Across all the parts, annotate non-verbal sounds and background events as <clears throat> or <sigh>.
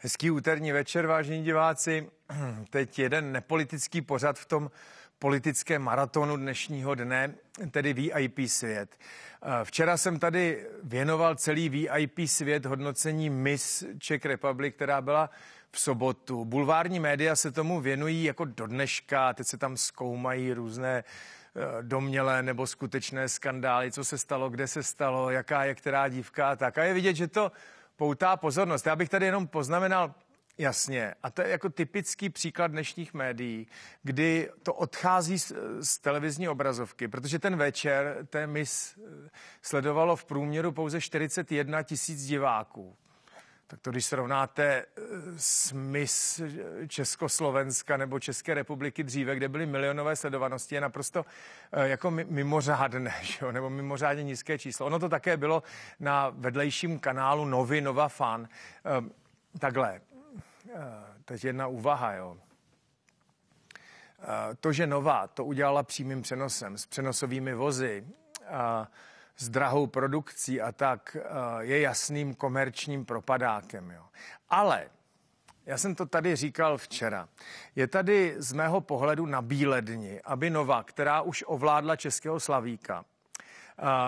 Hezký úterní večer, vážení diváci. <clears throat> Teď jeden nepolitický pořad v tom politickém maratonu dnešního dne, tedy VIP svět. Eh, včera jsem tady věnoval celý VIP svět hodnocení Miss Czech Republic, která byla v sobotu. Bulvární média se tomu věnují jako do dneška, teď se tam zkoumají různé eh, domělé nebo skutečné skandály, co se stalo, kde se stalo, jaká je která dívka a tak. A je vidět, že to poutá pozornost. Já bych tady jenom poznamenal Jasně, a to je jako typický příklad dnešních médií, kdy to odchází z, z televizní obrazovky, protože ten večer té mis eh, sledovalo v průměru pouze 41 tisíc diváků. Tak to, když srovnáte eh, s mis Československa nebo České republiky dříve, kde byly milionové sledovanosti, je naprosto eh, jako mimořádné, <laughs> že jo? nebo mimořádně nízké číslo. Ono to také bylo na vedlejším kanálu Novi Nova Fan. Eh, takhle, teď jedna úvaha, jo. To, že Nova to udělala přímým přenosem s přenosovými vozy, s drahou produkcí a tak eh, je jasným komerčním propadákem. Jo. Ale já jsem to tady říkal včera. Je tady z mého pohledu na Bíledni, aby Nova, která už ovládla českého slavíka,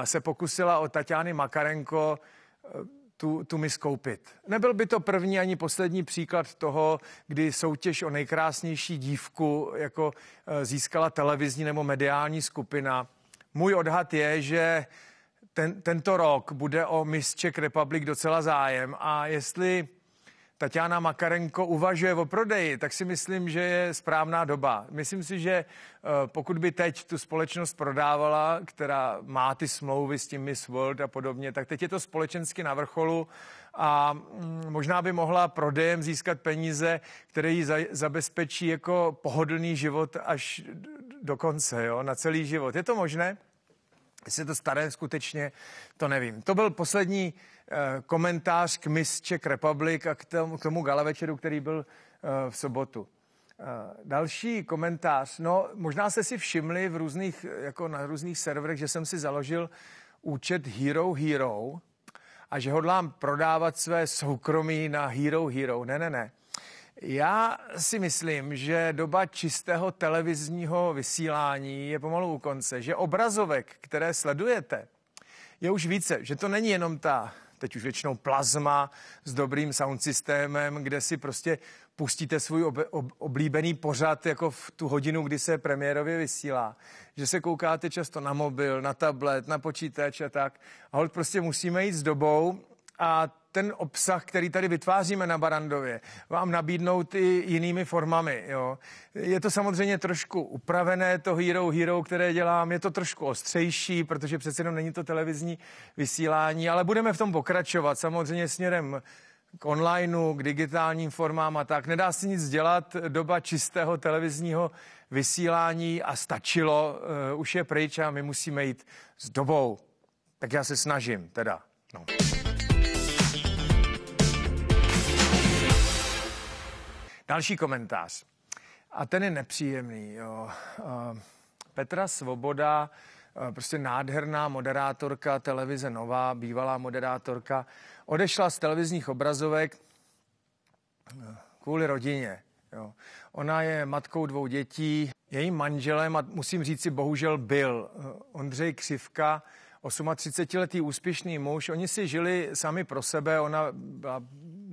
eh, se pokusila o Tatiany Makarenko eh, tu, tu mi skoupit. Nebyl by to první ani poslední příklad toho, kdy soutěž o nejkrásnější dívku jako získala televizní nebo mediální skupina. Můj odhad je, že ten, tento rok bude o Miss Czech Republic docela zájem a jestli Tatiana Makarenko uvažuje o prodeji, tak si myslím, že je správná doba. Myslím si, že eh, pokud by teď tu společnost prodávala, která má ty smlouvy s tím Miss World a podobně, tak teď je to společensky na vrcholu a mm, možná by mohla prodejem získat peníze, které jí zabezpečí jako pohodlný život až do konce, jo, na celý život. Je to možné? Jestli to staré skutečně, to nevím. To byl poslední eh, komentář k Miss Czech Republic a k tomu, k tomu gala večeru, který byl eh, v sobotu. Eh, další komentář. No, možná jste si všimli v různých, jako na různých serverech, že jsem si založil účet Hero Hero a že hodlám prodávat své soukromí na Hero Hero. Ne, ne, ne. Já si myslím, že doba čistého televizního vysílání je pomalu u konce, že obrazovek, které sledujete, je už více, že to není jenom ta teď už většinou plazma s dobrým sound systémem, kde si prostě pustíte svůj ob, ob, oblíbený pořad jako v tu hodinu, kdy se premiérově vysílá. Že se koukáte často na mobil, na tablet, na počítač a tak. A hold prostě musíme jít s dobou a ten obsah, který tady vytváříme na Barandově, vám nabídnout i jinými formami. Jo. Je to samozřejmě trošku upravené, to Hero Hero, které dělám, je to trošku ostřejší, protože přece jenom není to televizní vysílání, ale budeme v tom pokračovat, samozřejmě směrem k onlineu, k digitálním formám a tak. Nedá se nic dělat, doba čistého televizního vysílání a stačilo, uh, už je pryč a my musíme jít s dobou. Tak já se snažím teda. No. Další komentář. A ten je nepříjemný. Jo. Petra Svoboda, prostě nádherná moderátorka televize Nová, bývalá moderátorka, odešla z televizních obrazovek eh, kvůli rodině. Jo. Ona je matkou dvou dětí, jejím manželem, a musím říct si, bohužel byl eh, Ondřej Křivka, 38-letý úspěšný muž. Oni si žili sami pro sebe, ona byla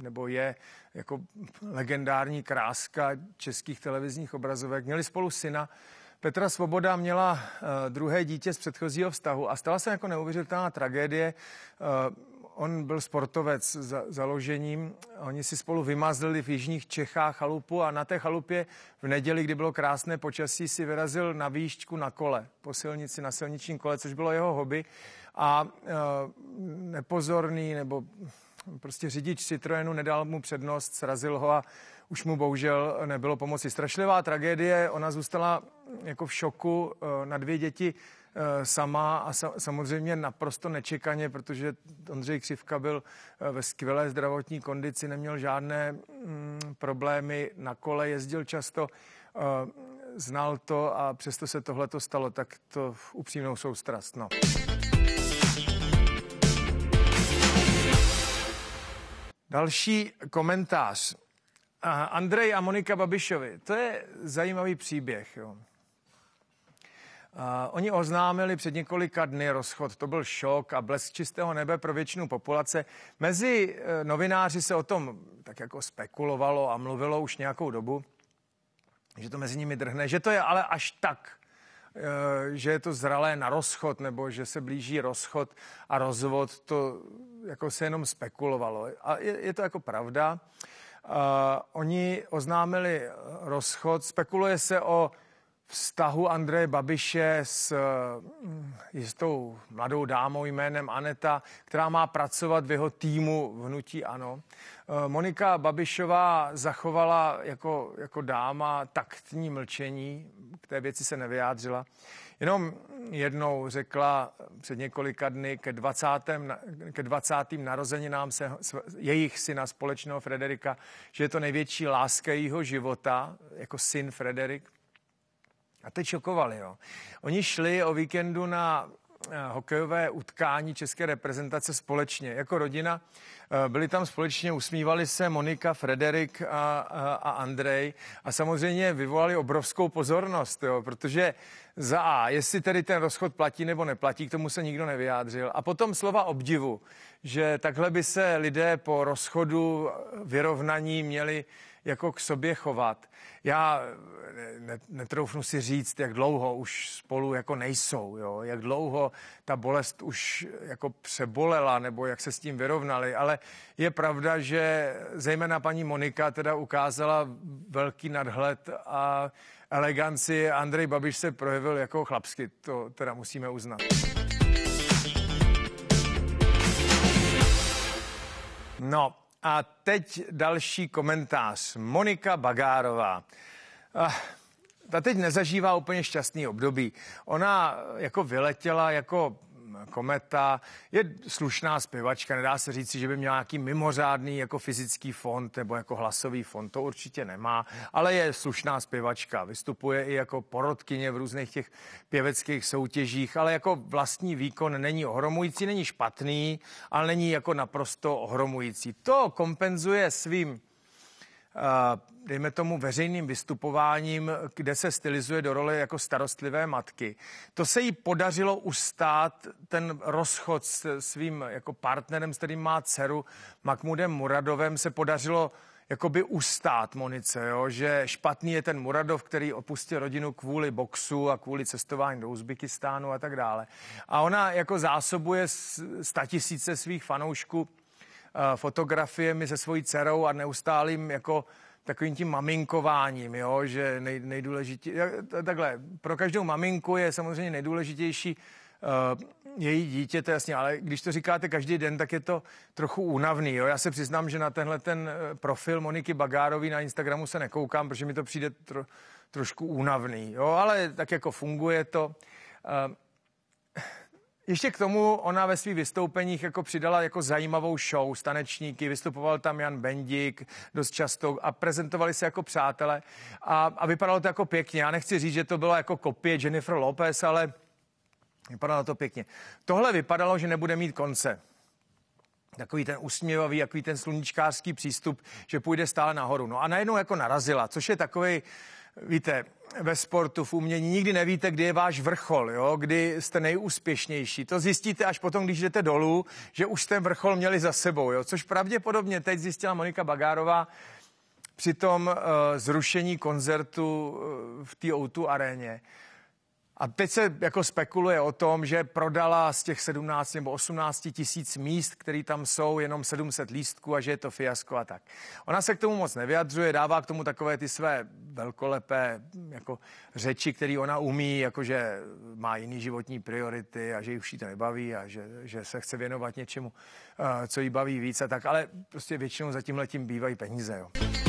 nebo je jako legendární kráska českých televizních obrazovek. Měli spolu syna. Petra Svoboda měla eh, druhé dítě z předchozího vztahu a stala se jako neuvěřitelná tragédie. Eh, on byl sportovec za, založením, oni si spolu vymazlili v jižních Čechách chalupu a na té chalupě v neděli, kdy bylo krásné počasí, si vyrazil na výšku na kole, po silnici, na silničním kole, což bylo jeho hobby a e, nepozorný nebo Prostě řidič Citroenu nedal mu přednost, srazil ho a už mu bohužel nebylo pomoci. Strašlivá tragédie, ona zůstala jako v šoku eh, na dvě děti eh, sama a samozřejmě naprosto nečekaně, protože Ondřej Křivka byl eh, ve skvělé zdravotní kondici, neměl žádné mm, problémy, na kole jezdil často, znal to a přesto se tohle to stalo, tak to upřímnou soustrast. No. Další komentář. Andrej a Monika Babišovi. To je zajímavý příběh. Jo. oni oznámili před několika dny rozchod. To byl šok a blesk čistého nebe pro většinu populace. Mezi e, novináři se o tom tak jako spekulovalo a mluvilo už nějakou dobu, že to mezi nimi drhne, že to je ale až tak Eh, že je to zralé na rozchod nebo že se blíží rozchod a rozvod, to jako se jenom spekulovalo. A je, je to jako pravda. Uh, oni oznámili rozchod, spekuluje se o vztahu Andreje Babiše s jistou eh, mladou dámou jménem Aneta, která má pracovat v jeho týmu v Hnutí Ano. Eh, Monika Babišová zachovala jako, jako dáma taktní mlčení, k té věci se nevyjádřila. Jenom jednou řekla před několika dny ke 20. Ke 20. narozeninám se, jejich syna společného Frederika, že je to největší láska jejího života, jako syn Frederik a teď šokovali, jo. Oni šli o víkendu na eh, hokejové utkání české reprezentace společně, jako rodina. Eh, byli tam společně, usmívali se Monika, Frederik a, a, a Andrej a samozřejmě vyvolali obrovskou pozornost, jo, protože za A, jestli tedy ten rozchod platí nebo neplatí, k tomu se nikdo nevyjádřil. A potom slova obdivu, že takhle by se lidé po rozchodu vyrovnaní měli jako k sobě chovat. Já eh, netroufnu si říct, jak dlouho už spolu jako nejsou, jo? jak dlouho ta bolest už eh, jako přebolela nebo jak se s tím vyrovnali, ale je pravda, že zejména paní Monika teda ukázala velký nadhled a eleganci. Andrej Babiš se projevil jako chlapsky, to teda musíme uznat. No, a teď další komentář. Monika Bagárová. Ta teď nezažívá úplně šťastný období. Ona jako vyletěla jako Kometa. Je slušná zpěvačka, nedá se říci, že by měla nějaký mimořádný jako fyzický fond nebo jako hlasový fond, to určitě nemá, ale je slušná zpěvačka. Vystupuje i jako porodkyně v různých těch pěveckých soutěžích, ale jako vlastní výkon není ohromující, není špatný, ale není jako naprosto ohromující. To kompenzuje svým dejme tomu, veřejným vystupováním, kde se stylizuje do role jako starostlivé matky. To se jí podařilo ustát ten rozchod s svým jako partnerem, s kterým má dceru, Makmudem Muradovem, se podařilo jakoby ustát Monice, jo? že špatný je ten Muradov, který opustil rodinu kvůli boxu a kvůli cestování do Uzbekistánu a tak dále. A ona jako zásobuje statisíce svých fanoušků fotografiemi se svojí dcerou a neustálým jako takovým tím maminkováním, jo, že nej, nejdůležitě... takhle, pro každou maminku je samozřejmě nejdůležitější uh, její dítě, to je jasně, ale když to říkáte každý den, tak je to trochu únavný, jo. Já se přiznám, že na tenhle ten eh, profil Moniky Bagárový na Instagramu se nekoukám, protože mi to přijde tro, trošku únavný, jo, ale tak jako funguje to. Uh, ještě k tomu ona ve svých vystoupeních jako přidala jako zajímavou show stanečníky, vystupoval tam Jan Bendík dost často a prezentovali se jako přátelé a, a vypadalo to jako pěkně. Já nechci říct, že to bylo jako kopie Jennifer Lopez, ale vypadalo to pěkně. Tohle vypadalo, že nebude mít konce takový ten usměvavý, takový ten sluníčkářský přístup, že půjde stále nahoru. No a najednou jako narazila, což je takový Víte, ve sportu, v umění nikdy nevíte, kdy je váš vrchol, jo? kdy jste nejúspěšnější. To zjistíte až potom, když jdete dolů, že už ten vrchol měli za sebou, jo? což pravděpodobně teď zjistila Monika Bagárová při tom uh, zrušení koncertu uh, v té o aréně. A teď se jako spekuluje o tom, že prodala z těch 17 nebo 18 tisíc míst, které tam jsou, jenom 700 lístků a že je to fiasko a tak. Ona se k tomu moc nevyjadřuje, dává k tomu takové ty své velkolepé jako řeči, které ona umí, jako že má jiný životní priority a že ji už jí to nebaví a že, že se chce věnovat něčemu, eh, co jí baví víc a tak, ale prostě většinou za letím bývají peníze. Jo.